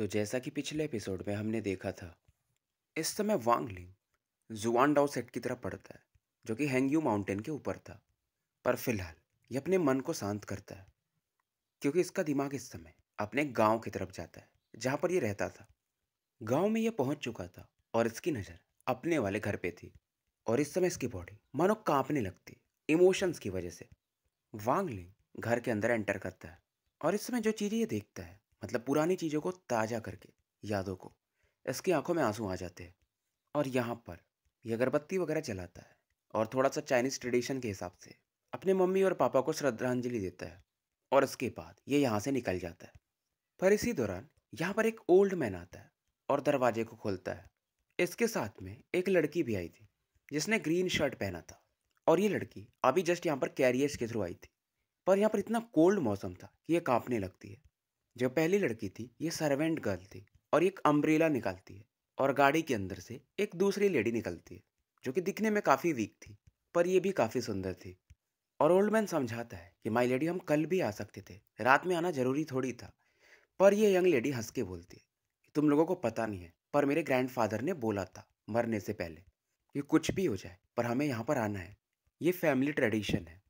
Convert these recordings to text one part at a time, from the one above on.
तो जैसा कि पिछले एपिसोड में हमने देखा था इस समय वांगलिंग जुआन डाउ सेट की तरह पड़ता है जो कि हैंगयू माउंटेन के ऊपर था पर फिलहाल ये अपने मन को शांत करता है क्योंकि इसका दिमाग इस समय अपने गांव की तरफ जाता है जहाँ पर ये रहता था गांव में ये पहुंच चुका था और इसकी नज़र अपने वाले घर पे थी और इस समय इसकी बॉडी मानो कांपने लगती इमोशंस की वजह से वांगलिंग घर के अंदर एंटर करता है और इस समय जो चीज़ें ये देखता है मतलब पुरानी चीज़ों को ताज़ा करके यादों को इसकी आंखों में आंसू आ जाते हैं और यहाँ पर यह अगरबत्ती वगैरह जलाता है और थोड़ा सा चाइनीज़ ट्रेडिशन के हिसाब से अपने मम्मी और पापा को श्रद्धांजलि देता है और इसके बाद ये यहाँ से निकल जाता है पर इसी दौरान यहाँ पर एक ओल्ड मैन आता है और दरवाजे को खोलता है इसके साथ में एक लड़की भी आई थी जिसने ग्रीन शर्ट पहना था और ये लड़की अभी जस्ट यहाँ पर कैरियर्स के थ्रू आई थी पर यहाँ पर इतना कोल्ड मौसम था कि ये कांपने लगती है जो पहली लड़की थी ये सर्वेंट गर्ल थी और एक अम्ब्रेला निकालती है और गाड़ी के अंदर से एक दूसरी लेडी निकलती है जो कि दिखने में काफ़ी वीक थी पर यह भी काफ़ी सुंदर थी और ओल्ड मैन समझाता है कि माई लेडी हम कल भी आ सकते थे रात में आना जरूरी थोड़ी था पर यह यंग लेडी हंस के बोलती है कि तुम लोगों को पता नहीं है पर मेरे ग्रैंडफादर ने बोला था मरने से पहले कि कुछ भी हो जाए पर हमें यहाँ पर आना है ये फैमिली ट्रेडिशन है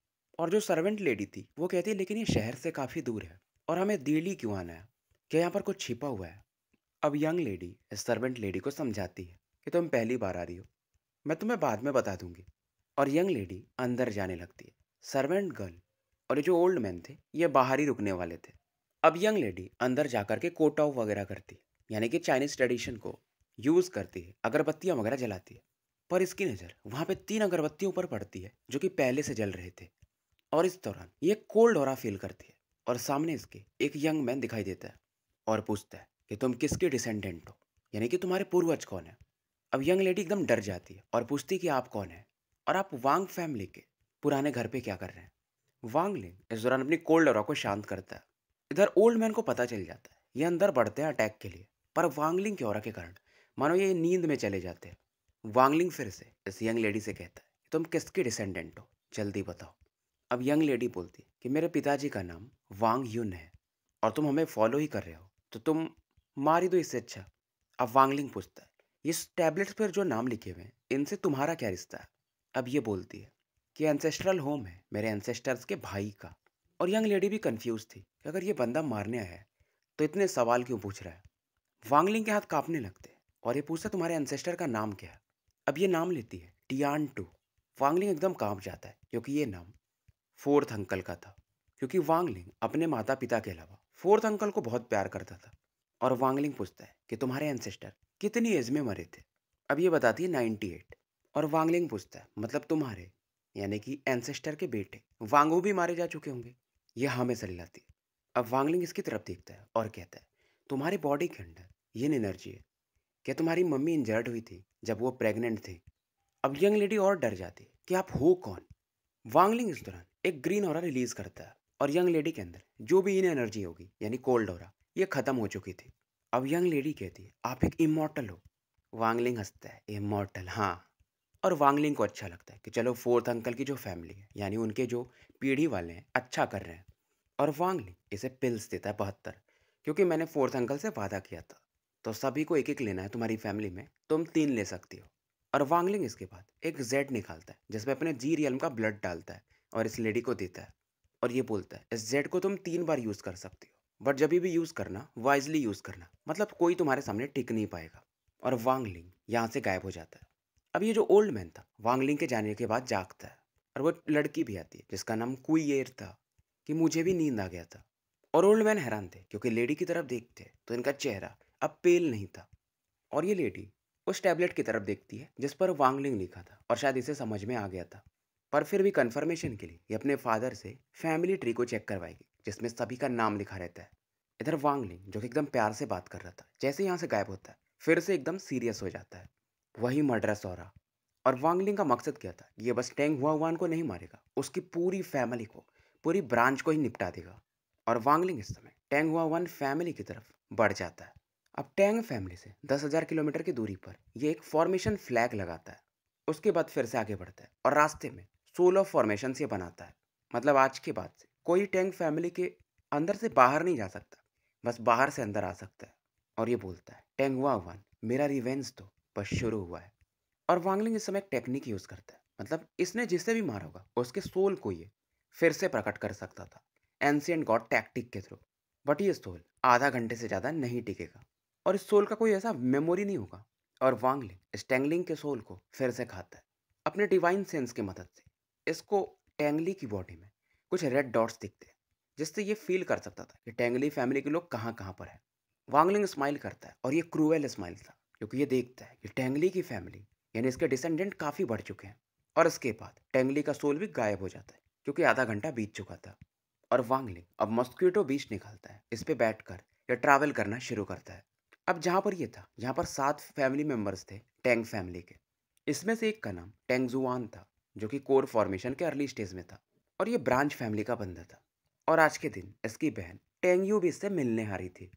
और जो सर्वेंट लेडी थी वो कहती है लेकिन ये शहर से काफ़ी दूर है और हमें दिल्ली क्यों आना है क्या यहाँ पर कुछ छिपा हुआ है अब यंग लेडी सर्वेंट लेडी को समझाती है कि तुम पहली बार आ रही हो मैं तुम्हें बाद में बता दूंगी और यंग लेडी अंदर जाने लगती है सर्वेंट गर्ल और ये जो ओल्ड मैन थे ये बाहर ही रुकने वाले थे अब यंग लेडी अंदर जाकर के कोट ऑफ वगैरह करती है यानी कि चाइनीज ट्रेडिशन को यूज़ करती है अगरबत्तियाँ वगैरह जलाती है पर इसकी नज़र वहाँ पे तीन अगरबत्तियों पर पड़ती है जो कि पहले से जल रहे थे और इस दौरान ये कोल्ड और फील करती है और सामने इसके एक यंग मैन दिखाई देता है और पूछता है कि तुम किसके डिसेंडेंट हो यानी कि तुम्हारे पूर्वज कौन है अब यंग लेडी एकदम डर जाती है और पूछती कि आप कौन है और आप वांग फैमिली के पुराने घर पे क्या कर रहे हैं वांग लिन इस दौरान अपनी कोल्ड और को शांत करता है इधर ओल्ड मैन को पता चल जाता है ये अंदर बढ़ते हैं अटैक के लिए पर वांगलिंग के और के कारण मानो ये नींद में चले जाते हैं वांगलिंग फिर से इस यंग लेडी से कहता है तुम किसके डिसेंडेंट हो जल्दी बताओ अब यंग लेडी बोलती कि मेरे पिताजी का नाम वांग यून है और तुम हमें फॉलो ही कर रहे हो तो तुम मार ही दो इससे अच्छा अब वांगलिंग पूछता है ये टैबलेट्स पर जो नाम लिखे हुए हैं इनसे तुम्हारा क्या रिश्ता है अब ये बोलती है कि एंसेस्ट्रल होम है मेरे एंसेस्टर्स के भाई का और यंग लेडी भी कंफ्यूज थी कि अगर ये बंदा मारने आया है तो इतने सवाल क्यों पूछ रहा है वांगलिंग के हाथ कांपने लगते और ये पूछता तुम्हारे एंसेस्टर का नाम क्या है अब ये नाम लेती है टियान टू वांगलिंग एकदम कांप जाता है क्योंकि ये नाम फोर्थ अंकल का था क्योंकि वांगलिंग अपने माता पिता के अलावा फोर्थ अंकल को बहुत प्यार करता था और वांगलिंग पूछता है कि तुम्हारे एनसेस्टर कितनी एज में मरे थे अब ये बताती है नाइन्टी एट और वांगलिंग पूछता है मतलब तुम्हारे यानी कि एनसेस्टर के बेटे वांगू भी मारे जा चुके होंगे ये हमें सलिलाती है अब वांगलिंग इसकी तरफ देखता है और कहता है तुम्हारे बॉडी के अंदर ये एनर्जी है क्या तुम्हारी मम्मी इंजर्ड हुई थी जब वो प्रेग्नेंट थी अब यंग लेडी और डर जाती है कि आप हो कौन वांगलिंग इस दौरान एक ग्रीन और रिलीज करता है और यंग लेडी के अंदर जो भी इन एनर्जी होगी यानी कोल्ड और ये खत्म हो चुकी थी अब यंग लेडी कहती है आप एक इमोटल हो वांगलिंग हंसता है इमोटल हाँ और वांगलिंग को अच्छा लगता है कि चलो फोर्थ अंकल की जो फैमिली है यानी उनके जो पीढ़ी वाले हैं अच्छा कर रहे हैं और वांगलिंग इसे पिल्स देता है बहत्तर क्योंकि मैंने फोर्थ अंकल से वादा किया था तो सभी को एक एक लेना है तुम्हारी फैमिली में तुम तीन ले सकती हो और वांगलिंग इसके बाद एक जेड निकालता है जिसमें अपने जी रियलम का ब्लड डालता है और इस लेडी को देता है और ये बोलता है इस जेड को तुम तीन बार यूज़ कर सकते हो बट जब भी यूज़ करना वाइजली यूज़ करना मतलब कोई तुम्हारे सामने टिक नहीं पाएगा और वांगलिंग यहाँ से गायब हो जाता है अब ये जो ओल्ड मैन था वांगलिंग के जाने के बाद जागता है और वो लड़की भी आती है जिसका नाम एयर था कि मुझे भी नींद आ गया था और ओल्ड मैन हैरान थे क्योंकि लेडी की तरफ देखते तो इनका चेहरा अब पेल नहीं था और ये लेडी उस टैबलेट की तरफ देखती है जिस पर वांगलिंग लिखा था और शायद इसे समझ में आ गया था पर फिर भी कन्फर्मेशन के लिए ये अपने फादर से फैमिली ट्री को चेक करवाएगी जिसमें सभी का नाम लिखा रहता है इधर वांगलिंग जो कि एकदम प्यार से बात कर रहा था जैसे यहाँ से गायब होता है फिर से एकदम सीरियस हो जाता है वही मर्डर सौरा और वांगलिंग का मकसद क्या था ये बस टेंग हुआ वन को नहीं मारेगा उसकी पूरी फैमिली को पूरी ब्रांच को ही निपटा देगा और वांगलिंग इस समय टेंग हुआ वन फैमिली की तरफ बढ़ जाता है अब टैंग फैमिली से दस हज़ार किलोमीटर की दूरी पर यह एक फॉर्मेशन फ्लैग लगाता है उसके बाद फिर से आगे बढ़ता है और रास्ते में सोलर फॉर्मेशन से बनाता है मतलब आज के बाद से कोई टैंक फैमिली के अंदर से बाहर नहीं जा सकता बस बाहर से अंदर आ सकता है और ये बोलता है टैंग हुआ वन मेरा रिवेंज तो बस शुरू हुआ है और वांगलिंग इस समय एक टेक्निक यूज़ करता है मतलब इसने जिससे भी मारा होगा उसके सोल को ये फिर से प्रकट कर सकता था एंशियंट गॉड टैक्टिक के थ्रू बट ये सोल आधा घंटे से ज़्यादा नहीं टिकेगा और इस सोल का कोई ऐसा मेमोरी नहीं होगा और वांगलिंग स्टैंगलिंग के सोल को फिर से खाता है अपने डिवाइन सेंस की मदद से इसको टेंगली की बॉडी में कुछ रेड डॉट्स दिखते हैं जिससे ये फील कर सकता था कि टेंगली फैमिली के लोग कहाँ कहाँ पर है वांगलिंग स्माइल करता है और ये क्रूएल स्माइल था क्योंकि ये देखता है कि टेंगली की फैमिली यानी इसके डिसेंडेंट काफ़ी बढ़ चुके हैं और इसके बाद टेंगली का सोल भी गायब हो जाता है क्योंकि आधा घंटा बीत चुका था और वांगलिंग अब मॉस्क्यूटो बीच निकालता है इस पर बैठ कर या ट्रैवल करना शुरू करता है अब जहाँ पर ये था जहाँ पर सात फैमिली मेम्बर्स थे टेंग फैमिली के इसमें से एक का नाम टेंगजुआन था जो कि कोर फॉर्मेशन के अर्ली स्टेज में था और ये ब्रांच फैमिली का बंदा था और आज के दिन इसकी बहन टेंगयू भी इससे मिलने आ रही थी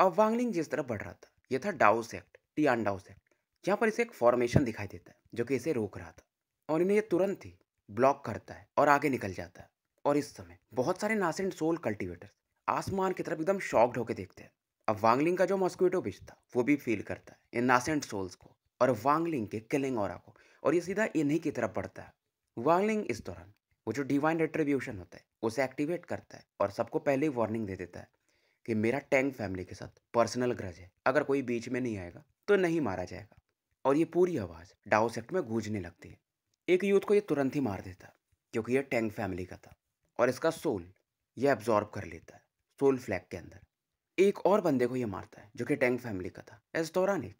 अब वांगलिंग जिस तरफ बढ़ रहा था ये था डाउ सेक्ट टियान डाउ सेक्ट यहाँ पर इसे एक फॉर्मेशन दिखाई देता है जो कि इसे रोक रहा था और इन्हें ये तुरंत ही ब्लॉक करता है और आगे निकल जाता है और इस समय बहुत सारे नासेंट सोल कल्टीवेटर्स आसमान की तरफ एकदम शॉक्ड होकर देखते हैं अब वांगलिंग का जो मॉस्क्यूटो बिच था वो भी फील करता है इन नासेंट सोल्स को और वांगलिंग के किलिंग और को और ये सीधा इन्हीं की तरफ बढ़ता है वार्निंग इस दौरान वो जो डिवाइन रेट्रीब्यूशन होता है उसे एक्टिवेट करता है और सबको पहले ही वार्निंग दे देता है कि मेरा टैंक फैमिली के साथ पर्सनल ग्रज है अगर कोई बीच में नहीं आएगा तो नहीं मारा जाएगा और ये पूरी आवाज़ डाओ सेक्ट में गूंजने लगती है एक यूथ को ये तुरंत ही मार देता क्योंकि ये टैंक फैमिली का था और इसका सोल ये एब्जॉर्ब कर लेता है सोल फ्लैग के अंदर एक और बंदे को ये मारता है जो कि टैंक फैमिली का था इस दौरान एक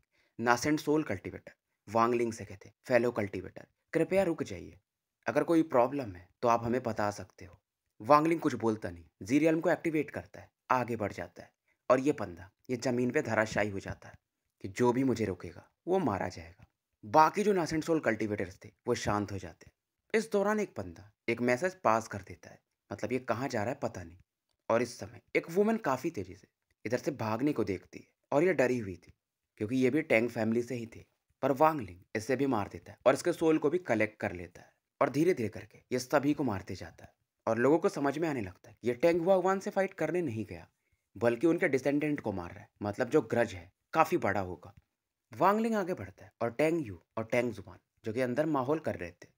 नासेंट सोल कल्टिवेटर वांगलिंग से कहते फेलो कल्टीवेटर कृपया रुक जाइए अगर कोई प्रॉब्लम है तो आप हमें बता सकते हो वांगलिंग कुछ बोलता नहीं जीरियलम को एक्टिवेट करता है आगे बढ़ जाता है और ये पंदा ये ज़मीन पे धराशायी हो जाता है कि जो भी मुझे रोकेगा वो मारा जाएगा बाकी जो नासेंट सोल कल्टिवेटर्स थे वो शांत हो जाते हैं इस दौरान एक पंदा एक मैसेज पास कर देता है मतलब ये कहाँ जा रहा है पता नहीं और इस समय एक वुमन काफ़ी तेज़ी से इधर से भागने को देखती है और ये डरी हुई थी क्योंकि ये भी टैंक फैमिली से ही थे पर वांगलिंग इसे भी मार देता है और इसके सोल को भी कलेक्ट कर लेता है और धीरे धीरे करके ये सभी को मारते जाता है और लोगों को समझ में आने लगता है ये टेंग भगवान से फाइट करने नहीं गया बल्कि उनके डिसेंडेंट को मार रहा है मतलब जो ग्रज है काफी बड़ा होगा वांगलिंग आगे बढ़ता है और टेंग यू और टेंग जुबान जो कि अंदर माहौल कर रहे थे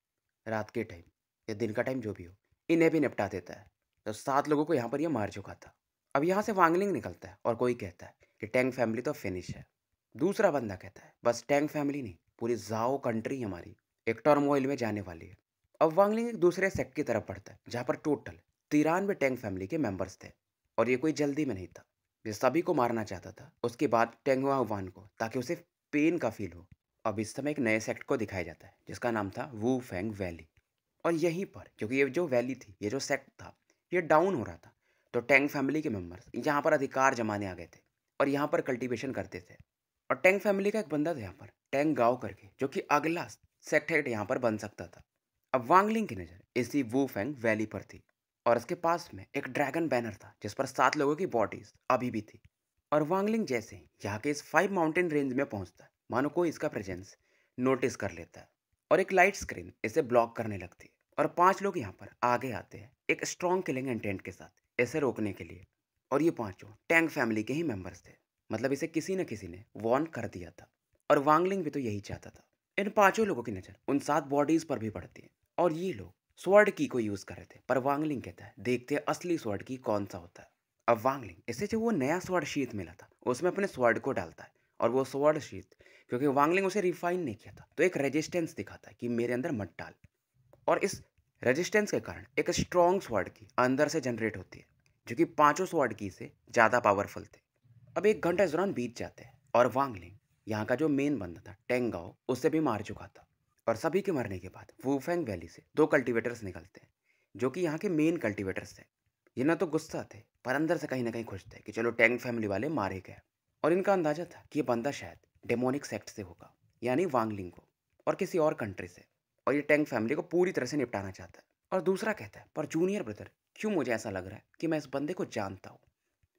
रात के टाइम या दिन का टाइम जो भी हो इन्हें भी निपटा देता है तो सात लोगों को यहाँ पर यह मार चुका था अब यहाँ से वांगलिंग निकलता है और कोई कहता है कि टेंग फैमिली तो फिनिश है दूसरा बंदा कहता है बस टैंग फैमिली नहीं पूरी जाओ कंट्री हमारी एक टर्मोइल में जाने वाली है अब वांगलिंग एक दूसरे सेक्ट की तरफ बढ़ता है जहाँ पर टोटल तिरानवे टैंग फैमिली के मेंबर्स थे और ये कोई जल्दी में नहीं था ये सभी को मारना चाहता था उसके बाद टेंग वान को ताकि उसे पेन का फील हो अब इस समय एक नए सेक्ट को दिखाया जाता है जिसका नाम था वू फेंग वैली और यहीं पर क्योंकि ये जो वैली थी ये जो सेक्ट था ये डाउन हो रहा था तो टैंग फैमिली के मेम्बर्स यहाँ पर अधिकार जमाने आ गए थे और यहाँ पर कल्टीवेशन करते थे और टैंग फैमिली का एक बंदा था यहाँ पर टैंग गाओ करके जो कि अगला सेक्ट हेड यहाँ पर बन सकता था अब वांगलिंग की नज़र इसी वो फैंग वैली पर थी और उसके पास में एक ड्रैगन बैनर था जिस पर सात लोगों की बॉडीज अभी भी थी और वांगलिंग जैसे यहाँ के इस फाइव माउंटेन रेंज में पहुँचता मानो कोई इसका प्रेजेंस नोटिस कर लेता है और एक लाइट स्क्रीन इसे ब्लॉक करने लगती है और पांच लोग यहाँ पर आगे आते हैं एक स्ट्रॉन्ग किलिंग इंटेंट के साथ इसे रोकने के लिए और ये पांचों टैंग फैमिली के ही मेम्बर्स थे मतलब इसे किसी न किसी ने वॉर्न कर दिया था और वांगलिंग भी तो यही चाहता था इन पांचों लोगों की नज़र उन सात बॉडीज पर भी पड़ती है और ये लोग स्वर्ड की को यूज कर रहे थे पर वांगलिंग कहता है देखते हैं असली स्वर्ड की कौन सा होता है अब वांगलिंग इसे जो वो नया स्वर्ड शीत मिला था उसमें अपने स्वर्ड को डालता है और वो स्वर्ड शीत क्योंकि वांगलिंग उसे रिफाइन नहीं किया था तो एक रेजिस्टेंस दिखाता है कि मेरे अंदर मत डाल और इस रेजिस्टेंस के कारण एक स्ट्रॉन्ग स्वर्ड की अंदर से जनरेट होती है जो कि पांचों स्वर्ड की से ज़्यादा पावरफुल थे अब एक घंटा इस दौरान बीत जाते हैं और वांगलिंग यहाँ का जो मेन बंदा था टेंगाओ उससे भी मार चुका था और सभी के मरने के बाद वूफेंग वैली से दो कल्टिवेटर्स निकलते हैं जो कि यहाँ के मेन कल्टिवेटर्स थे ये ना तो गुस्सा थे पर अंदर से कहीं ना कहीं खुश थे कि चलो टेंग फैमिली वाले मारे गए और इनका अंदाजा था कि ये बंदा शायद डेमोनिक सेक्ट से होगा यानी वांगलिंग को और किसी और कंट्री से और ये टेंग फैमिली को पूरी तरह से निपटाना चाहता है और दूसरा कहता है पर जूनियर ब्रदर क्यों मुझे ऐसा लग रहा है कि मैं इस बंदे को जानता हूँ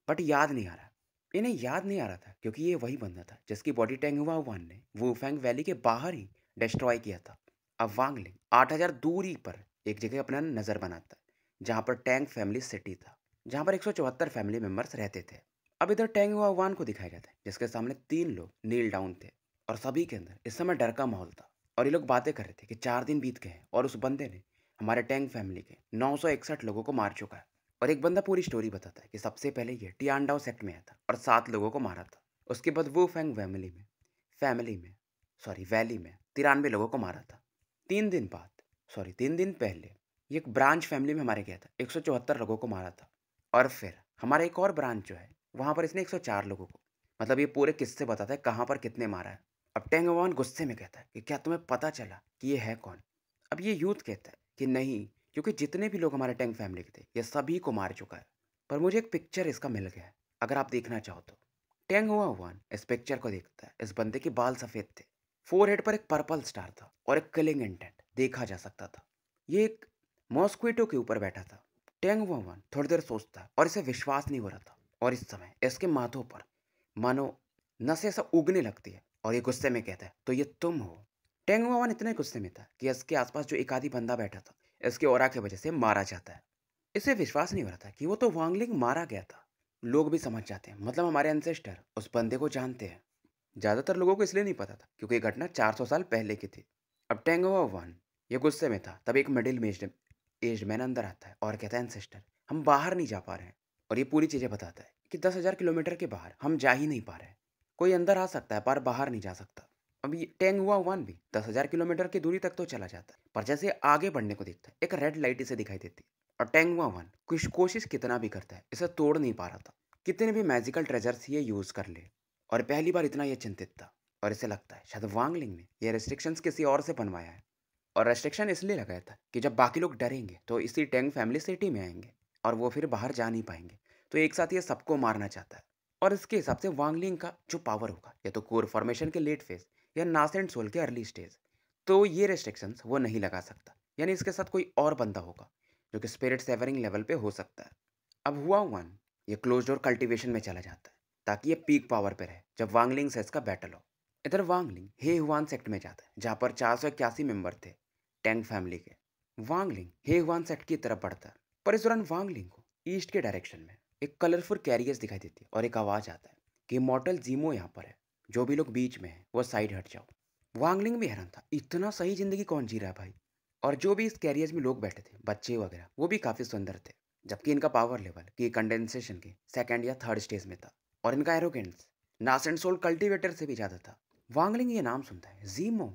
बट याद नहीं आ रहा इन्हें याद नहीं आ रहा था क्योंकि ये वही बंदा था जिसकी बॉडी टैंग हुआ वांग ने फैंग वैली के बाहर ही डिस्ट्रॉय किया था अब वांगलिंग आठ हज़ार दूरी पर एक जगह अपना नज़र बनाता जहाँ पर टैंग फैमिली सिटी था जहाँ पर एक सौ चौहत्तर फैमिली मेम्बर्स रहते थे अब इधर टैंग हुआ वान को दिखाया जाता है जिसके सामने तीन लोग नील डाउन थे और सभी के अंदर इस समय डर का माहौल था और ये लोग बातें कर रहे थे कि चार दिन बीत गए और उस बंदे ने हमारे टैंग फैमिली के नौ लोगों को मार चुका है और एक बंदा पूरी स्टोरी बताता है कि सबसे पहले ये टियांडाओ सेक्ट में आया था और सात लोगों को मारा था उसके बाद वो फैंग फैमिली में फैमिली में सॉरी वैली में तिरानवे लोगों को मारा था तीन दिन बाद सॉरी तीन दिन पहले ये एक ब्रांच फैमिली में हमारे गया था एक लोगों को मारा था और फिर हमारा एक और ब्रांच जो है वहाँ पर इसने एक लोगों को मतलब ये पूरे किस्से बताता है कहाँ पर कितने मारा है अब टेंगवान गुस्से में कहता है कि क्या तुम्हें पता चला कि ये है कौन अब ये यूथ कहता है कि नहीं क्योंकि जितने भी लोग हमारे टैंक फैमिली के थे ये सभी को मार चुका है पर मुझे एक पिक्चर इसका मिल गया है अगर आप देखना चाहो तो टैंग हुआ हुआन इस पिक्चर को देखता है इस बंदे के बाल सफ़ेद थे फोर हेड पर एक पर्पल स्टार था और एक किलिंग इंटेंट देखा जा सकता था ये एक मॉस्क्यूटो के ऊपर बैठा था टैंग हुआ वन थोड़ी देर सोचता और इसे विश्वास नहीं हो रहा था और इस समय इसके माथों पर मानो नशे से उगने लगती है और ये गुस्से में कहता है तो ये तुम हो टैंग हुआ वन इतने गुस्से में था कि इसके आसपास जो एक आधी बंदा बैठा था इसके और की वजह से मारा जाता है इसे विश्वास नहीं हो रहा था कि वो तो वांगलिंग मारा गया था लोग भी समझ जाते हैं मतलब हमारे एनसेस्टर उस बंदे को जानते हैं ज़्यादातर लोगों को इसलिए नहीं पता था क्योंकि घटना चार साल पहले की थी अब टेंगोवा वन ये गुस्से में था तब एक मिडिल एज एज मैन अंदर आता है और कहता है एनसेस्टर हम बाहर नहीं जा पा रहे हैं और ये पूरी चीज़ें बताता है कि दस हज़ार किलोमीटर के बाहर हम जा ही नहीं पा रहे कोई अंदर आ सकता है पर बाहर नहीं जा सकता अभी टेंगुआ वन भी दस हजार किलोमीटर की दूरी तक तो चला जाता है पर जैसे आगे बढ़ने को देखता है एक रेड लाइट इसे दिखाई देती और और हुआ वन कुछ कोशिश कितना भी करता है इसे तोड़ नहीं पा रहा था कितने भी मैजिकल ट्रेजर्स ये यूज कर ले और पहली बार इतना यह चिंतित था और इसे लगता है शायद वांगलिंग ने यह रेस्ट्रिक्शंस किसी और से बनवाया है और रेस्ट्रिक्शन इसलिए लगाया था कि जब बाकी लोग डरेंगे तो इसी टेंग फैमिली सिटी में आएंगे और वो फिर बाहर जा नहीं पाएंगे तो एक साथ ये सबको मारना चाहता है और इसके हिसाब से वांगलिंग का जो पावर होगा या तो कोर फॉर्मेशन के लेट फेज या नासेंट सोल के अर्ली स्टेज तो ये रेस्ट्रिक्शंस वो नहीं लगा सकता यानी इसके साथ कोई और बंदा होगा जो कि स्पिरिट सेवरिंग लेवल पे हो सकता है अब हुआ वन ये क्लोज डोर कल्टिवेशन में चला जाता है ताकि ये पीक पावर पे रहे जब वांगलिंग से इसका बैटल हो इधर वांगलिंग हे हुआन सेक्ट में जाता है जहाँ पर चार सौ इक्यासी मेम्बर थे टेंग फैमिली के वांगलिंग हे हुआन सेक्ट की तरफ बढ़ता है पर इस दौरान वांगलिंग को ईस्ट के डायरेक्शन में एक कलरफुल कैरियर्स दिखाई देती है और एक आवाज़ आता है कि मॉडल जीमो यहाँ पर है जो भी लोग बीच में हैं वो साइड हट जाओ वांगलिंग भी हैरान था इतना सही ज़िंदगी कौन जी रहा है भाई और जो भी इस कैरियर में लोग बैठे थे बच्चे वगैरह वो भी काफ़ी सुंदर थे जबकि इनका पावर लेवल कि कंडेंसेशन के सेकेंड या थर्ड स्टेज में था और इनका एरोगेंस नास एंड सोल कल्टिवेटर से भी ज़्यादा था वांगलिंग ये नाम सुनता है जीमो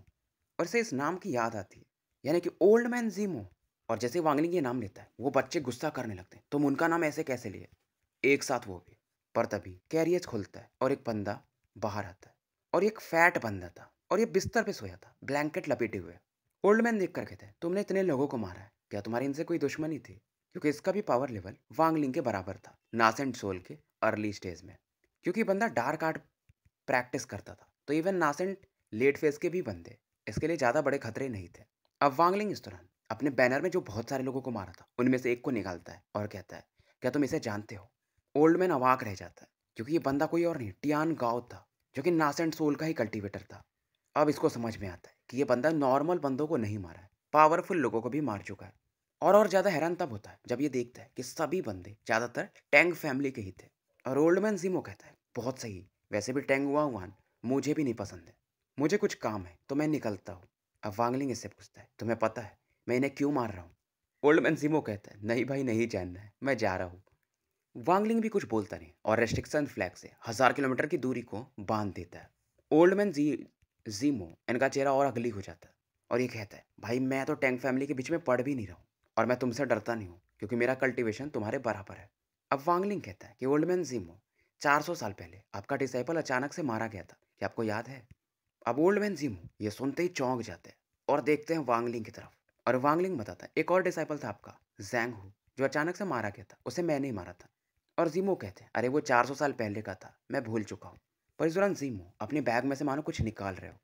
और इसे इस नाम की याद आती है यानी कि ओल्ड मैन जीमो और जैसे वांगलिंग ये नाम लेता है वो बच्चे गुस्सा करने लगते हैं तुम उनका नाम ऐसे कैसे लिए एक साथ वो भी पर तभी कैरियज खुलता है और एक बंदा बाहर आता है और एक फैट बंदा था और ये बिस्तर पे सोया था ब्लैंकेट लपेटे हुए ओल्ड मैन देख कर कहते हैं तुमने इतने लोगों को मारा है क्या तुम्हारी इनसे कोई दुश्मनी थी क्योंकि इसका भी पावर लेवल वांगलिंग के बराबर था नासेंट सोल के अर्ली स्टेज में क्योंकि बंदा डार्क आर्ट प्रैक्टिस करता था तो इवन नासेंट लेट फेज के भी बंदे इसके लिए ज़्यादा बड़े खतरे नहीं थे अब वांगलिंग इस दौरान अपने बैनर में जो बहुत सारे लोगों को मारा था उनमें से एक को निकालता है और कहता है क्या तुम इसे जानते हो ओल्ड मैन अवाक रह जाता है क्योंकि ये बंदा कोई और नहीं टियान गाँव था जो कि नास एंड सोल का ही कल्टीवेटर था अब इसको समझ में आता है कि ये बंदा नॉर्मल बंदों को नहीं मारा है पावरफुल लोगों को भी मार चुका है और और ज़्यादा हैरान तब होता है जब ये देखता है कि सभी बंदे ज़्यादातर टैंग फैमिली के ही थे और ओल्ड मैन जीमो कहता है बहुत सही वैसे भी टैंग हुआ हुआ मुझे भी नहीं पसंद है मुझे कुछ काम है तो मैं निकलता हूँ अब वांगलिंग इससे पूछता है तुम्हें पता है मैं इन्हें क्यों मार रहा हूँ ओल्ड मैन जीमो कहता है नहीं भाई नहीं जानना है मैं जा रहा हूँ वांगलिंग भी कुछ बोलता नहीं और रेस्ट्रिक्शन फ्लैग से हज़ार किलोमीटर की दूरी को बांध देता है ओल्ड मैन जी जीमो इनका चेहरा और अगली हो जाता है और ये कहता है भाई मैं तो टैंक फैमिली के बीच में पढ़ भी नहीं रहा हूँ और मैं तुमसे डरता नहीं हूँ क्योंकि मेरा कल्टिवेशन तुम्हारे बराबर है अब वांगलिंग कहता है कि ओल्ड मैन जीमो सौ साल पहले आपका डिसाइपल अचानक से मारा गया था क्या आपको याद है अब ओल्ड मैन जीमो ये सुनते ही चौंक जाते हैं और देखते हैं वांगलिंग की तरफ और वांगलिंग बताता है एक और डिसाइपल था आपका जैंग हु जो अचानक से मारा गया था उसे मैंने ही मारा था और जीमो कहते हैं अरे वो चार सौ साल पहले का था मैं भूल चुका हूँ पर इस दौरान जीमो अपने बैग में से मानो कुछ निकाल रहे हो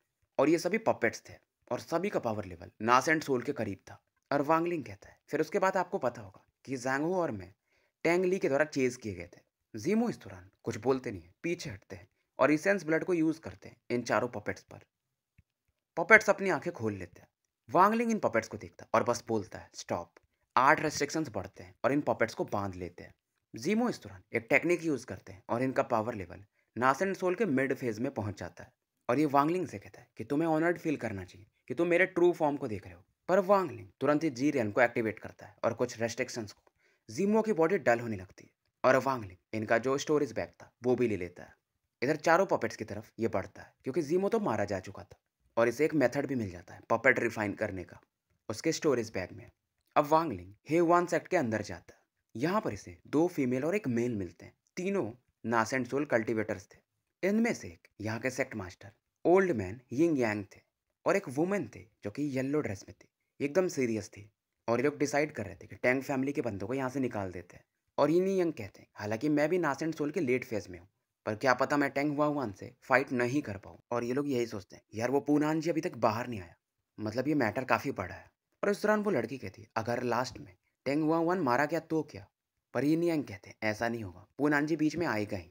और ये सभी पपेट्स थे और सभी का power level nascent soul के करीब था और वांगलिंग कहता है फिर उसके बाद आपको पता होगा कि जैंगो और मैं टेंगली के द्वारा चेज किए गए थे जीमो इस दौरान कुछ बोलते नहीं है पीछे हटते हैं और इसेंस ब्लड को यूज़ करते हैं इन चारों पपेट्स पर पपेट्स अपनी आंखें खोल लेते हैं वांगलिंग इन पपेट्स को देखता है और बस बोलता है स्टॉप आठ रेस्ट्रिक्शंस बढ़ते हैं और इन पपेट्स को बांध लेते हैं जीमो इस दौरान एक टेक्निक यूज़ करते हैं और इनका power level nascent soul के मिड फेज में पहुंच जाता है और ये वांगलिंग से कहता है कि तुम्हें ऑनर्ड फील करना चाहिए कि तुम मेरे ट्रू फॉर्म को देख रहे हो पर वांगलिंग तुरंत ही जी रियन को एक्टिवेट करता है और कुछ रेस्ट्रिक्शंस को जीमो की बॉडी डल होने लगती है और वांगलिंग इनका जो स्टोरेज बैग था वो भी ले लेता है इधर चारों पपेट्स की तरफ ये बढ़ता है क्योंकि जीमो तो मारा जा चुका था और इसे एक मेथड भी मिल जाता है पपेट रिफाइन करने का उसके स्टोरेज बैग में अब वांगलिंग हे वन सेक्ट के अंदर जाता है यहाँ पर इसे दो फीमेल और एक मेल मिलते हैं तीनों नास एंड सोल कल्टिवेटर्स थे इनमें से एक यहाँ के sect master old man Ying Yang थे और एक वुमेन थे जो कि येल्लो ड्रेस में थी एकदम सीरियस थी और ये लोग डिसाइड कर रहे थे कि टैंग फैमिली के बंदों को यहाँ से निकाल देते हैं और नहीं यंग कहते हैं हालांकि मैं भी नास एंड सोल के लेट फेज में हूँ पर क्या पता मैं टैंग हुआ हुआ से फाइट नहीं कर पाऊँ और ये लोग यही सोचते हैं यार वो पूनान जी अभी तक बाहर नहीं आया मतलब ये मैटर काफ़ी बड़ा है और इस दौरान वो लड़की कहती है अगर लास्ट में टेंग हुआ वन मारा गया तो क्या पर ये नियंग कहते हैं ऐसा नहीं होगा जी बीच में आएगा ही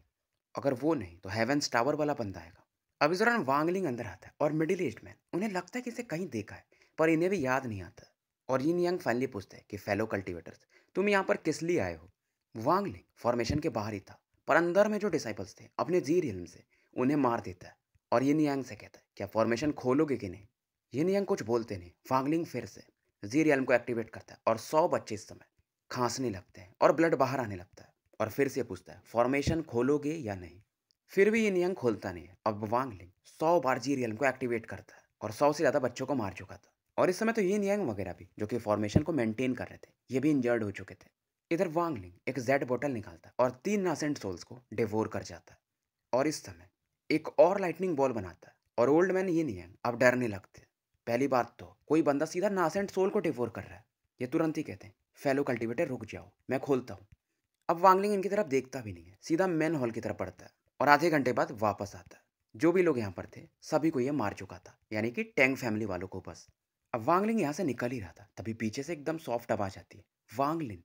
अगर वो नहीं तो हेवेंस टावर वाला बंदा आएगा अब इस दौरान वांगलिंग अंदर आता है और मिडिल एज मैन उन्हें लगता है कि इसे कहीं देखा है पर इन्हें भी याद नहीं आता और ये यंग फाइनली पूछते हैं कि फेलो कल्टीवेटर्स तुम यहाँ पर किस लिए आए हो वांगलिंग फॉर्मेशन के बाहर ही था पर अंदर में जो डिसाइपल्स थे अपने जी रिल्म से उन्हें मार देता है और ये नियांग से कहता है क्या फॉर्मेशन खोलोगे कि नहीं ये नियंग कुछ बोलते नहीं वांगलिंग फिर से जी रियलम को एक्टिवेट करता है और सौ बच्चे इस समय खांसने लगते हैं और ब्लड बाहर आने लगता है और फिर से पूछता है फॉर्मेशन खोलोगे या नहीं फिर भी ये नियंग खोलता नहीं है अब वांग लिंग सौ बार जी रियलम को एक्टिवेट करता है और सौ से ज़्यादा बच्चों को मार चुका था और इस समय तो ये नियंग वगैरह भी जो कि फॉर्मेशन को मेंटेन कर रहे थे ये भी इंजर्ड हो चुके थे इधर वांग लिंग एक जेड बोटल निकालता है और तीन नासेंट सोल्स को डिवोर कर जाता है और इस समय एक और लाइटनिंग बॉल बनाता है और ओल्ड मैन ये नियंग अब डरने लगते पहली बात तो कोई बंदा सीधा नास सोल को डिफोर कर रहा है ये तुरंत ही कहते हैं फेलो कल्टिवेटर रुक जाओ मैं खोलता हूँ अब वांगलिंग इनकी तरफ देखता भी नहीं है सीधा मेन हॉल की तरफ पड़ता है और आधे घंटे बाद वापस आता है जो भी लोग यहाँ पर थे सभी को यह मार चुका था यानी कि टैंग फैमिली वालों को बस अब वांगलिंग यहाँ से निकल ही रहा था तभी पीछे से एकदम सॉफ्ट आवाज़ आती है वांगलिंग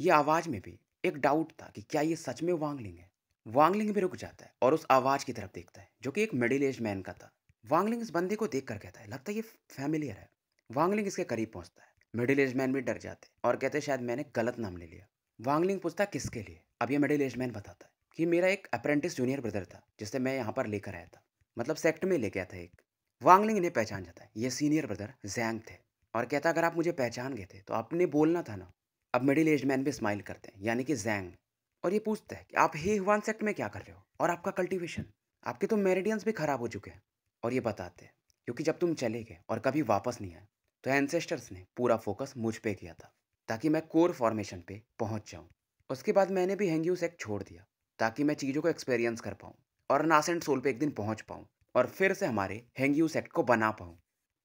ये आवाज़ में भी एक डाउट था कि क्या ये सच में वांगलिंग है वांगलिंग भी रुक जाता है और उस आवाज़ की तरफ देखता है जो कि एक मिडिल एज मैन का था वांगलिंग इस बंदे को देख कर कहता है लगता है ये फैमिलियर है वांगलिंग इसके करीब पहुंचता है मिडिल एज मैन भी डर जाते और कहते शायद मैंने गलत नाम ले लिया वांगलिंग पूछता है किसके लिए अब ये मिडिल एज मैन बताता है कि मेरा एक अप्रेंटिस जूनियर ब्रदर था जिससे मैं यहाँ पर लेकर आया था मतलब सेक्ट में ले गया था एक वांगलिंग इन्हें पहचान जाता है ये सीनियर ब्रदर जैंग थे और कहता अगर आप मुझे पहचान गए थे तो आपने बोलना था ना अब मिडिल एज मैन भी स्माइल करते हैं यानी कि जैंग और ये पूछता है कि आप हे हुआन सेक्ट में क्या कर रहे हो और आपका कल्टिवेशन आपके तो मेरिडियंस भी खराब हो चुके हैं और ये बताते क्योंकि जब तुम चले गए और कभी वापस नहीं आए तो एनसेस्टर्स ने पूरा फोकस मुझ पे किया था ताकि मैं कोर फॉर्मेशन पे पहुंच जाऊं उसके बाद मैंने भी हैंगियो सेक छोड़ दिया ताकि मैं चीज़ों को एक्सपीरियंस कर पाऊँ और नासेंट सोल पे एक दिन पहुँच पाऊँ और फिर से हमारे हैंगियो सेट को बना पाऊँ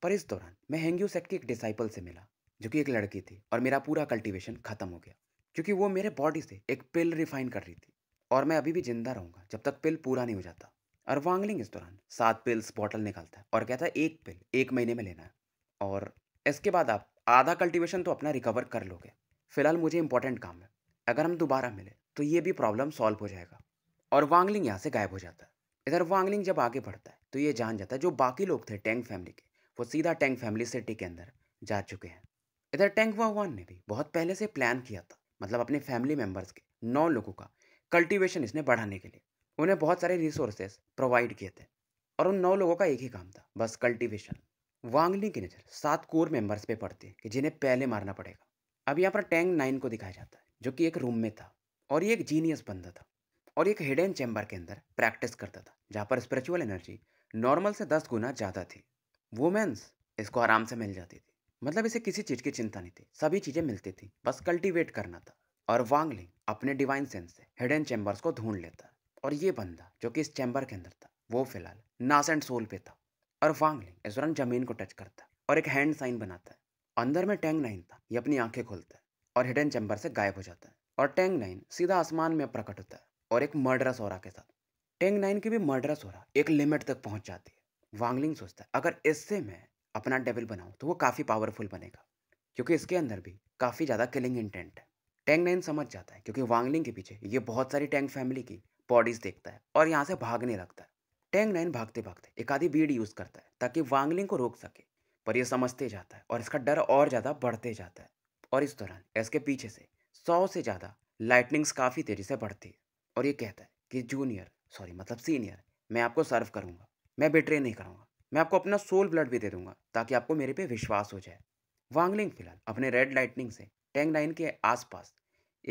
पर इस दौरान मैं हैंगियो सेट की एक डिसाइपल से मिला जो कि एक लड़की थी और मेरा पूरा कल्टीवेशन ख़त्म हो गया क्योंकि वो मेरे बॉडी से एक पिल रिफाइन कर रही थी और मैं अभी भी जिंदा रहूँगा जब तक पिल पूरा नहीं हो जाता और वांगलिंग इस दौरान सात पिल्स बॉटल निकालता है और कहता है एक पिल एक महीने में लेना है और इसके बाद आप आधा कल्टिवेशन तो अपना रिकवर कर लोगे फिलहाल मुझे इंपॉर्टेंट काम है अगर हम दोबारा मिले तो ये भी प्रॉब्लम सॉल्व हो जाएगा और वांगलिंग यहाँ से गायब हो जाता है इधर वांगलिंग जब आगे बढ़ता है तो ये जान जाता है जो बाकी लोग थे टैंक फैमिली के वो सीधा टैंक फैमिली सिटी के अंदर जा चुके हैं इधर टैंक वाहवान ने भी बहुत पहले से प्लान किया था मतलब अपने फैमिली मेम्बर्स के नौ लोगों का कल्टीवेशन इसने बढ़ाने के लिए उन्हें बहुत सारे रिसोर्सेस प्रोवाइड किए थे और उन नौ लोगों का एक ही काम था बस कल्टीवेशन वांगलिंग की नज़र सात कोर मेंबर्स पे पड़ती है कि जिन्हें पहले मारना पड़ेगा अब यहाँ पर टैंग नाइन को दिखाया जाता है जो कि एक रूम में था और ये एक जीनियस बंदा था और एक हिडन चैम्बर के अंदर प्रैक्टिस करता था जहाँ पर स्पिरिचुअल एनर्जी नॉर्मल से दस गुना ज़्यादा थी वुमेन्स इसको आराम से मिल जाती थी मतलब इसे किसी चीज़ की चिंता नहीं थी सभी चीज़ें मिलती थी बस कल्टीवेट करना था और वांगलिंग अपने डिवाइन सेंस से हिडन चैम्बर्स को ढूंढ लेता और ये बंदा जो कि इस चैम्बर के अंदर था वो फिलहाल नास एंड सोल पे था और वांग लिंग इस दौरान जमीन को टच करता है और एक हैंड साइन बनाता है अंदर में टैंग नाइन था ये अपनी आंखें खोलता है और हिडन चैम्बर से गायब हो जाता है और टैंग नाइन सीधा आसमान में प्रकट होता है और एक मर्डरस और के साथ टैंग नाइन की भी मर्डरस और एक लिमिट तक पहुंच जाती है वांगलिंग सोचता है अगर इससे मैं अपना डेविल बनाऊं तो वो काफ़ी पावरफुल बनेगा क्योंकि इसके अंदर भी काफ़ी ज़्यादा किलिंग इंटेंट है टैंग नाइन समझ जाता है क्योंकि वांगलिंग के पीछे ये बहुत सारी टैंग फैमिली की बॉडीज देखता है और यहाँ से भागने लगता है टैंग नाइन भागते भागते एक आधी बीड यूज़ करता है ताकि वांगलिंग को रोक सके पर यह समझते जाता है और इसका डर और ज़्यादा बढ़ते जाता है और इस दौरान इसके पीछे से सौ से ज़्यादा लाइटनिंग्स काफ़ी तेज़ी से बढ़ती है और ये कहता है कि जूनियर सॉरी मतलब सीनियर मैं आपको सर्व करूंगा मैं बेट्रे नहीं करूंगा मैं आपको अपना सोल ब्लड भी दे दूंगा ताकि आपको मेरे पे विश्वास हो जाए वांगलिंग फिलहाल अपने रेड लाइटनिंग से टैंग लाइन के आसपास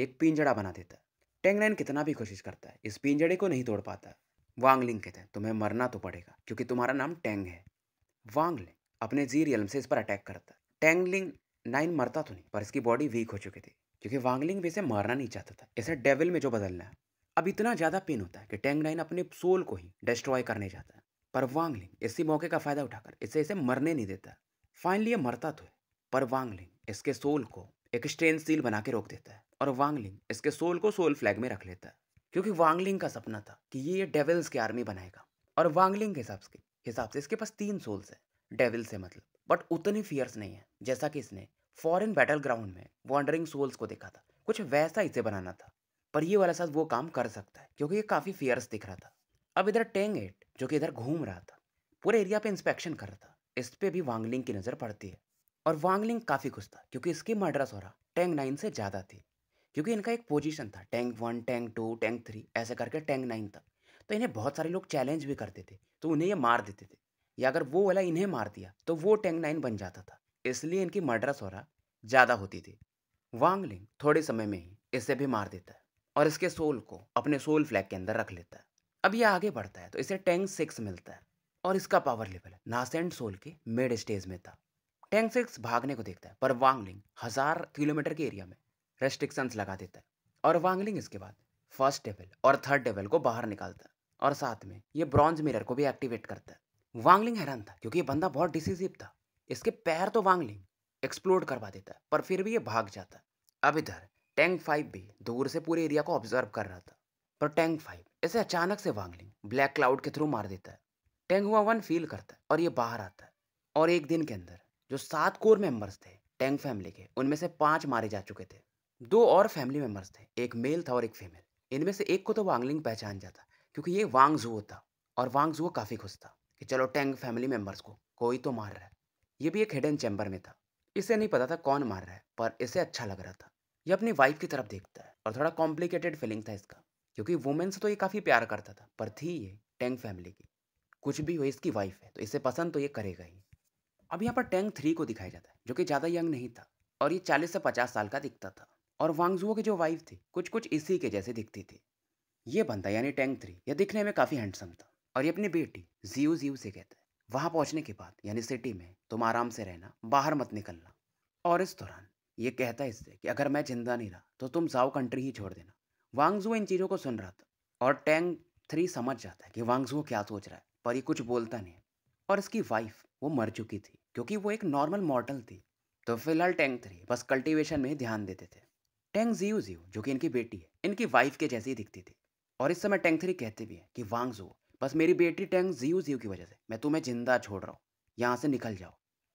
एक पिंजड़ा बना देता है टेंगनैन कितना भी कोशिश करता है इस पिंजड़े को नहीं तोड़ पाता वांगलिंग कहते हैं तुम्हें मरना तो पड़ेगा क्योंकि तुम्हारा नाम टेंग है वांगलिंग अपने जी रियलम से इस पर अटैक करता है टेंगलिंग नाइन मरता तो नहीं पर इसकी बॉडी वीक हो चुकी थी क्योंकि वांगलिंग भी इसे मरना नहीं चाहता था इसे डेविल में जो बदलना है अब इतना ज़्यादा पेन होता है कि टेंग नाइन अपने सोल को ही डिस्ट्रॉय करने जाता है पर वांगलिंग इसी मौके का फ़ायदा उठाकर इसे इसे मरने नहीं देता फाइनली ये मरता तो है पर वांगलिंग इसके सोल को एक स्ट्रेन सील बना के रोक देता है और वांगलिंग इसके सोल को सोल फ्लैग में रख लेता है क्योंकि वांगलिंग का सपना था कि ये डेविल्स की आर्मी बनाएगा और वांगलिंग के हिसाब से हिसाब से इसके पास तीन सोल्स है डेविल से मतलब बट उतने फियर्स नहीं है जैसा कि इसने फॉरेन बैटल ग्राउंड में वॉन्डरिंग सोल्स को देखा था कुछ वैसा इसे बनाना था पर ये वाला साथ वो काम कर सकता है क्योंकि ये काफ़ी फियर्स दिख रहा था अब इधर टेंग एट जो कि इधर घूम रहा था पूरे एरिया पे इंस्पेक्शन कर रहा था इस पे भी वांगलिंग की नज़र पड़ती है और वांगलिंग काफ़ी खुश था क्योंकि इसकी मर्डरस हो रहा टेंग नाइन से ज़्यादा थी क्योंकि इनका एक पोजीशन था Tang one Tang two Tang three ऐसे करके टैंक नाइन तक तो इन्हें बहुत सारे लोग चैलेंज भी करते थे तो उन्हें ये मार देते थे या अगर वो वाला इन्हें मार दिया तो वो टैंक नाइन बन जाता था इसलिए इनकी मर्डर सोरा ज़्यादा होती थी वांगलिंग थोड़े समय में ही इसे भी मार देता है और इसके सोल को अपने सोल फ्लैग के अंदर रख लेता है अब ये आगे बढ़ता है तो इसे टैंक सिक्स मिलता है और इसका पावर लेवल नासेंट सोल के मिड स्टेज में था टैंक सिक्स भागने को देखता है पर वांगलिंग हजार किलोमीटर के एरिया में रेस्ट्रिक्शंस लगा देता है और वांगलिंग इसके बाद फर्स्ट डेवल और थर्ड डेवल को बाहर निकालता है और साथ में ये ब्रॉन्ज मिरर को भी एक्टिवेट करता है वांगलिंग हैरान था क्योंकि ये बंदा बहुत डिसीजिव था इसके पैर तो वांगलिंग एक्सप्लोड करवा देता है पर फिर भी ये भाग जाता है अब इधर टैंक फाइव भी दूर से पूरे एरिया को ऑब्जर्व कर रहा था पर टैंक फाइव इसे अचानक से वांगलिंग ब्लैक क्लाउड के थ्रू मार देता है टैंक हुआ वन फील करता है और ये बाहर आता है और एक दिन के अंदर जो सात कोर मेंबर्स थे टैंक फैमिली के उनमें से पांच मारे जा चुके थे दो और फैमिली मेम्बर्स थे एक मेल था और एक फीमेल इनमें से एक को तो वांगलिंग पहचान जाता क्योंकि ये वांग जुओ था और वांग जुओ काफ़ी खुश था कि चलो टैंग फैमिली मेम्बर्स को कोई तो मार रहा है ये भी एक हिडन चैम्बर में था इसे नहीं पता था कौन मार रहा है पर इसे अच्छा लग रहा था ये अपनी वाइफ की तरफ देखता है और थोड़ा कॉम्प्लिकेटेड फीलिंग था इसका क्योंकि वुमेन से तो ये काफ़ी प्यार करता था पर थी ये टैंग फैमिली की कुछ भी हो इसकी वाइफ है तो इसे पसंद तो ये करेगा ही अब यहाँ पर टैंग थ्री को दिखाया जाता है जो कि ज़्यादा यंग नहीं था और ये चालीस से पचास साल का दिखता था और वांगजुओ के जो वाइफ थी कुछ कुछ इसी के जैसे दिखती थी ये बंदा यानी टैंक थ्री यह दिखने में काफ़ी हैंडसम था और ये अपनी बेटी जियो जियो से कहता है वहां पहुंचने के बाद यानी सिटी में तुम आराम से रहना बाहर मत निकलना और इस दौरान ये कहता है इससे कि अगर मैं जिंदा नहीं रहा तो तुम जाओ कंट्री ही छोड़ देना वांगजुओ इन चीज़ों को सुन रहा था और टैंग थ्री समझ जाता है कि वांगजुओ क्या सोच रहा है पर ये कुछ बोलता नहीं और इसकी वाइफ वो मर चुकी थी क्योंकि वो एक नॉर्मल मॉडल थी तो फिलहाल टैंक थ्री बस कल्टीवेशन में ध्यान देते थे टेंग जियो जियो जो कि इनकी बेटी है इनकी वाइफ के जैसी ही दिखती थी और इस समय टेंग थ्री कहते भी हैं कि वांग जो बस मेरी बेटी टेंग जियो जियो की वजह से मैं तुम्हें जिंदा छोड़ रहा हूँ यहाँ से निकल जाओ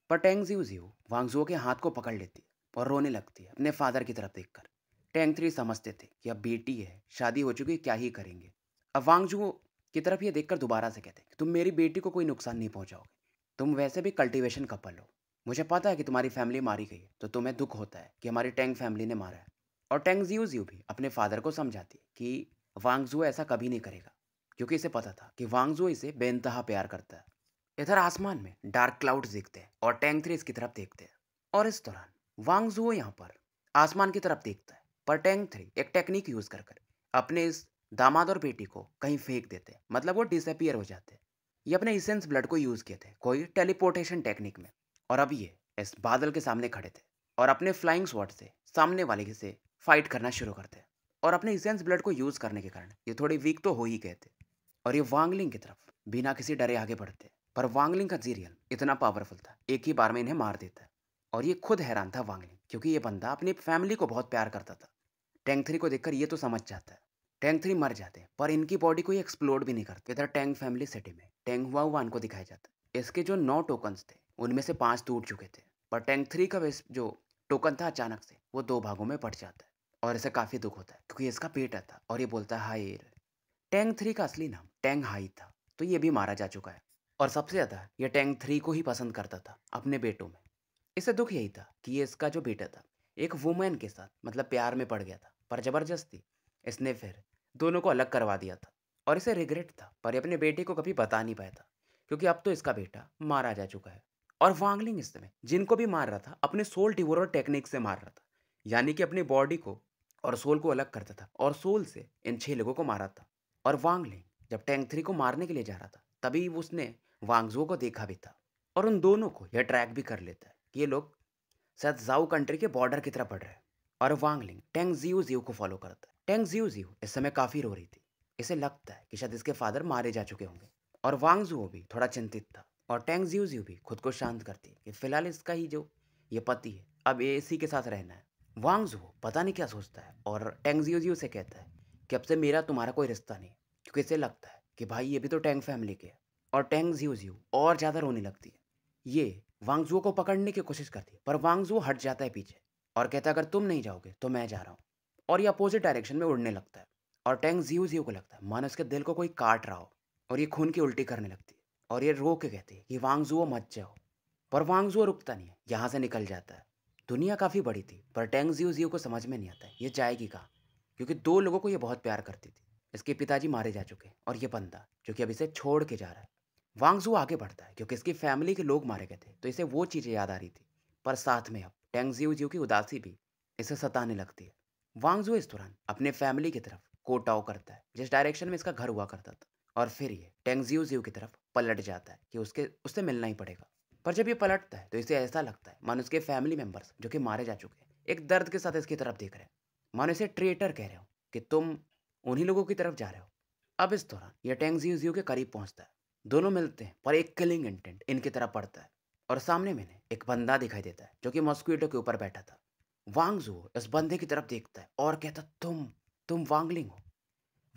पर टेंग जियो जियो वांगजुओ के हाथ को पकड़ लेती है और रोने लगती है अपने फादर की तरफ देखकर टेंग थ्री समझते थे कि अब बेटी है शादी हो चुकी है क्या ही करेंगे अब जो की तरफ ये देखकर दोबारा से कहते कि तुम मेरी बेटी को कोई नुकसान नहीं पहुंचाओगे तुम वैसे भी कल्टीवेशन कपल हो मुझे पता है कि तुम्हारी फैमिली मारी गई है तो तुम्हें दुख होता है कि हमारी टैंग फैमिली ने मारा है और टेंगजियो जियो भी अपने फादर को समझाती कि वांगजू ऐसा कभी नहीं करेगा क्योंकि इसे पता था कि वांगजू इसे बेनतहा प्यार करता है इधर आसमान में डार्क क्लाउड्स दिखते हैं और टैंक थ्री इसकी तरफ देखते हैं और इस दौरान वांगजुओ यहाँ पर आसमान की तरफ देखता है पर टैंक थ्री एक टेक्निक यूज कर कर अपने इस दामाद और बेटी को कहीं फेंक देते हैं मतलब वो डिसअपियर हो जाते हैं ये अपने इसेंस ब्लड को यूज किए थे कोई टेलीपोर्टेशन टेक्निक में और अब ये इस बादल के सामने खड़े थे और अपने फ्लाइंग स्वाट से सामने वाले से फाइट करना शुरू करते हैं और अपने इसेंस ब्लड को यूज़ करने के कारण ये थोड़ी वीक तो हो ही गए थे और ये वांगलिंग की तरफ बिना किसी डरे आगे बढ़ते पर वांगलिंग का जीरियल इतना पावरफुल था एक ही बार में इन्हें मार देता है और ये खुद हैरान था वांगलिंग क्योंकि ये बंदा अपनी फैमिली को बहुत प्यार करता था टैंक थ्री को देखकर ये तो समझ जाता है टैंक थ्री मर जाते हैं पर इनकी बॉडी को ये एक्सप्लोड भी नहीं करते इधर टैंक फैमिली सिटी में टैंक हुआ हुआ इनको दिखाया जाता है इसके जो नौ टोकन्स थे उनमें से पाँच टूट चुके थे पर टैंक थ्री का जो टोकन था अचानक से वो दो भागों में पट जाता है और इसे काफ़ी दुख होता है क्योंकि इसका बेटा था और ये बोलता है हायर टैंग थ्री का असली नाम टैंग हाई था तो ये भी मारा जा चुका है और सबसे ज़्यादा ये टैंग थ्री को ही पसंद करता था अपने बेटों में इसे दुख यही था कि ये इसका जो बेटा था एक वुमेन के साथ मतलब प्यार में पड़ गया था पर ज़बरदस्ती इसने फिर दोनों को अलग करवा दिया था और इसे रिग्रेट था पर अपने बेटे को कभी बता नहीं पाया था क्योंकि अब तो इसका बेटा मारा जा चुका है और वांगलिंग इस समय जिनको भी मार रहा था अपने सोल डिवोर टेक्निक से मार रहा था यानी कि अपनी बॉडी को और सोल को अलग करता था और सोल से इन छह लोगों को मारा था और वांगलिंग जब टैंक थ्री को मारने के लिए जा रहा था तभी उसने वांगजो को देखा भी था और उन दोनों को यह ट्रैक भी कर लेता है कि ये लोग शायद जाऊ कंट्री के बॉर्डर की तरफ बढ़ रहे हैं और वांगलिंग टैंग जियो जियो को फॉलो करता है टैंग जियो जियो इस समय काफ़ी रो रही थी इसे लगता है कि शायद इसके फादर मारे जा चुके होंगे और वांगजुओ भी थोड़ा चिंतित था और टैंग ज्यू ज्यू भी खुद को शांत करती है कि फिलहाल इसका ही जो ये पति है अब ये इसी के साथ रहना है वांग जू पता नहीं क्या सोचता है और टैंग ज्यू ज्यू से कहता है कि अब से मेरा तुम्हारा कोई रिश्ता नहीं क्योंकि इसे लगता है कि भाई ये भी तो टैंग फैमिली के है और टैंग ज्यू ज्यू और ज़्यादा रोने लगती है ये जू को पकड़ने की कोशिश करती है पर जू हट जाता है पीछे और कहता है अगर तुम नहीं जाओगे तो मैं जा रहा हूँ और ये अपोजिट डायरेक्शन में उड़ने लगता है और टैंग जियो जीव को लगता है मानो उसके दिल को कोई काट रहा हो और ये खून की उल्टी करने लगती है और ये रो के कहती है कि वांगजुओ मत जाओ पर वांगजुओ रुकता नहीं है यहाँ से निकल जाता है दुनिया काफ़ी बड़ी थी पर टेंग जियो जियो को समझ में नहीं आता ये जाएगी कहाँ क्योंकि दो लोगों को ये बहुत प्यार करती थी इसके पिताजी मारे जा चुके और ये बंदा जो कि अब इसे छोड़ के जा रहा है वांगजू आगे बढ़ता है क्योंकि इसकी फैमिली के लोग मारे गए थे तो इसे वो चीज़ें याद आ रही थी पर साथ में अब टेंग जियो जियो की उदासी भी इसे सताने लगती है वांगजू इस दौरान अपने फैमिली की तरफ कोटाओ करता है जिस डायरेक्शन में इसका घर हुआ करता था और फिर ये टैंगजियो जियो की तरफ पलट जाता है कि उसके उससे मिलना ही पड़ेगा पर जब ये पलटता है तो इसे ऐसा लगता है मानो उसके फैमिली मेम्बर्स जो कि मारे जा चुके हैं एक दर्द के साथ इसकी तरफ देख रहे हैं मानो इसे ट्रेटर कह रहे हो कि तुम उन्हीं लोगों की तरफ जा रहे हो अब इस दौरान यह टैंग जियो जियो के करीब पहुंचता है दोनों मिलते हैं पर एक किलिंग इंटेंट इनकी तरफ पड़ता है और सामने मैंने एक बंदा दिखाई देता है जो कि मॉस्क्यूटो के ऊपर बैठा था वांग जुओ इस बंदे की तरफ देखता है और कहता तुम तुम वांगलिंग हो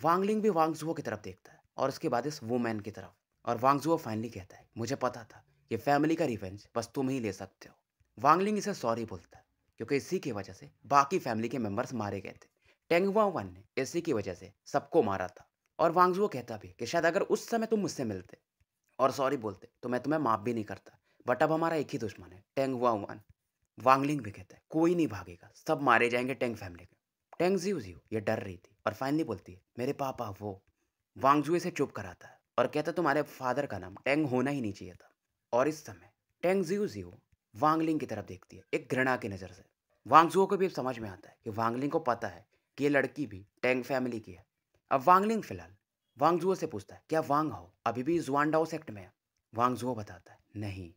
वांगलिंग भी वांग जुओ की तरफ देखता है और उसके बाद इस वुमेन की तरफ और वांगजुओ फाइनली कहता है मुझे पता था ये फैमिली का रिवेंज बस तुम ही ले सकते हो वांगलिंग इसे सॉरी बोलता है क्योंकि इसी की वजह से बाकी फैमिली के मेंबर्स मारे गए थे टेंगवा वन ने इसी की वजह से सबको मारा था और वांगजुओ कहता भी कि शायद अगर उस समय तुम मुझसे मिलते और सॉरी बोलते तो मैं तुम्हें माफ भी नहीं करता बट अब हमारा एक ही दुश्मन है टेंगवा वन वांगलिंग भी कहता है कोई नहीं भागेगा सब मारे जाएंगे टेंग फैमिली के टेंग जियो जियो ये डर रही थी और फाइनली बोलती है मेरे पापा वो वांगजुए इसे चुप कराता है और कहता तुम्हारे फादर का नाम टेंग होना ही नहीं चाहिए था और इस समय टेंग जियो जियो वांगलिंग की तरफ देखती है एक घृणा की नज़र से वांगजुओ को भी अब समझ में आता है कि वांगलिंग को पता है कि ये लड़की भी टेंग फैमिली की है अब वांगलिंग फिलहाल वांगजुओ से पूछता है क्या वांग हो अभी भी जुआंडाओ सेक्ट में है वांगजुओ बताता है नहीं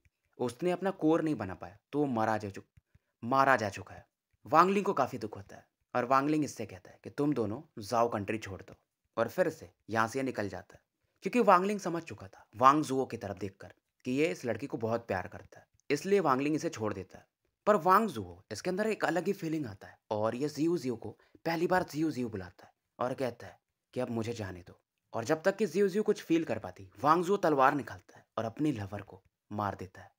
उसने अपना कोर नहीं बना पाया तो वो मारा जा चुका मारा जा चुका है वांगलिंग को काफ़ी दुख होता है और वांगलिंग इससे कहता है कि तुम दोनों जाओ कंट्री छोड़ दो और फिर से यहाँ से निकल जाता है क्योंकि वांगलिंग समझ चुका था वांग जुओ की तरफ देखकर कि ये इस लड़की को बहुत प्यार करता है इसलिए वांगलिंग इसे छोड़ देता है पर वांग जुओ इसके अंदर एक अलग ही फीलिंग आता है और ये जियो जियो को पहली बार जियो जियो बुलाता है और कहता है कि अब मुझे जाने दो और जब तक कि जियो जियो कुछ फील कर पाती वांग जुओ तलवार निकालता है और अपनी लवर को मार देता है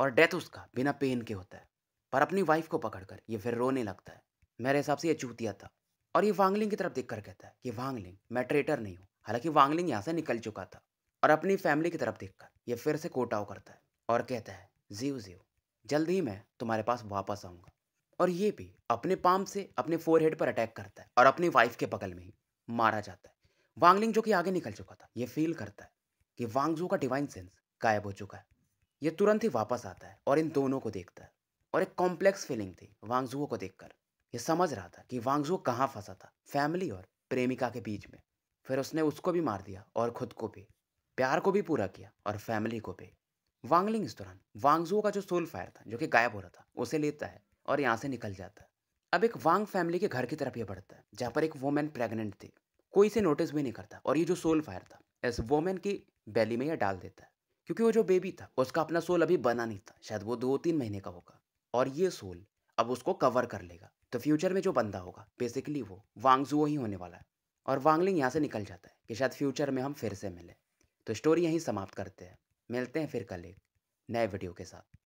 और डेथ उसका बिना पेन के होता है पर अपनी वाइफ को पकड़कर ये फिर रोने लगता है मेरे हिसाब से ये चूतिया था और ये वांगलिंग की तरफ देखकर कहता है कि वांगलिंग मैं ट्रेटर नहीं हूँ हालांकि वांगलिंग यहाँ से निकल चुका था और अपनी फैमिली की तरफ देखकर यह फिर से कोटाव करता है और कहता है जीव जीव जल्द ही मैं तुम्हारे पास वापस आऊँगा और ये भी अपने पाम से अपने फोरहेड पर अटैक करता है और अपनी वाइफ के बगल में ही मारा जाता है वांगलिंग जो कि आगे निकल चुका था ये फील करता है कि वांगजू का डिवाइन सेंस गायब हो चुका है ये तुरंत ही वापस आता है और इन दोनों को देखता है और एक कॉम्प्लेक्स फीलिंग थी वांगजुओं को देखकर ये समझ रहा था कि वांगजू कहाँ फंसा था फैमिली और प्रेमिका के बीच में फिर उसने उसको भी मार दिया और खुद को भी प्यार को भी पूरा किया और फैमिली को भी वांगलिंग इस दौरान वांगजुओ का जो सोल फायर था जो कि गायब हो रहा था उसे लेता है और यहाँ से निकल जाता है अब एक वांग फैमिली के घर की तरफ ये बढ़ता है जहाँ पर एक वोमेन प्रेग्नेंट थी कोई इसे नोटिस भी नहीं करता और ये जो सोल फायर था इस वोमेन की बैली में यह डाल देता है क्योंकि वो जो बेबी था उसका अपना सोल अभी बना नहीं था शायद वो दो तीन महीने का होगा और ये सोल अब उसको कवर कर लेगा तो फ्यूचर में जो बंदा होगा बेसिकली वो वांगजुओ ही होने वाला है और वांगलिंग यहाँ से निकल जाता है कि शायद फ्यूचर में हम फिर से मिलें तो स्टोरी यहीं समाप्त करते हैं मिलते हैं फिर कल एक नए वीडियो के साथ